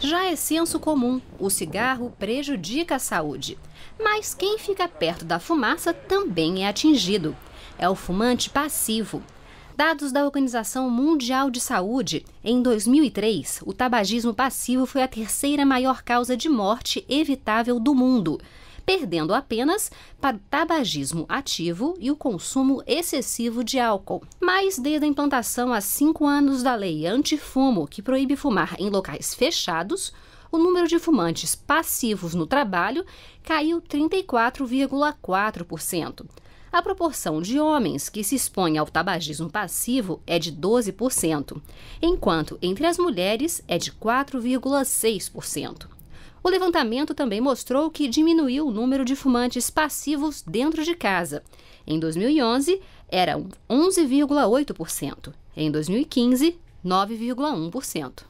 Já é senso comum, o cigarro prejudica a saúde. Mas quem fica perto da fumaça também é atingido. É o fumante passivo. Dados da Organização Mundial de Saúde, em 2003, o tabagismo passivo foi a terceira maior causa de morte evitável do mundo perdendo apenas para o tabagismo ativo e o consumo excessivo de álcool. Mas desde a implantação há cinco anos da lei antifumo, que proíbe fumar em locais fechados, o número de fumantes passivos no trabalho caiu 34,4%. A proporção de homens que se expõem ao tabagismo passivo é de 12%, enquanto entre as mulheres é de 4,6%. O levantamento também mostrou que diminuiu o número de fumantes passivos dentro de casa. Em 2011, era 11,8%. Em 2015, 9,1%.